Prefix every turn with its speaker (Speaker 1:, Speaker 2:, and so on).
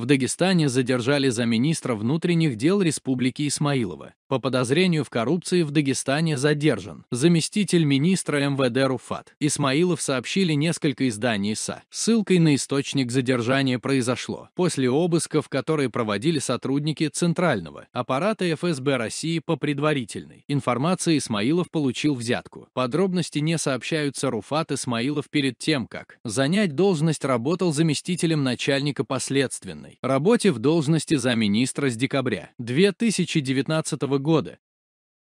Speaker 1: В Дагестане задержали за министра внутренних дел Республики Исмаилова. По подозрению в коррупции в Дагестане задержан заместитель министра МВД Руфат. Исмаилов сообщили несколько изданий СА. Ссылкой на источник задержания произошло после обысков, которые проводили сотрудники Центрального аппарата ФСБ России по предварительной информации Исмаилов получил взятку. Подробности не сообщаются Руфат Исмаилов перед тем, как занять должность работал заместителем начальника последственной Гришиной, работе в должности замминистра с декабря 2019 года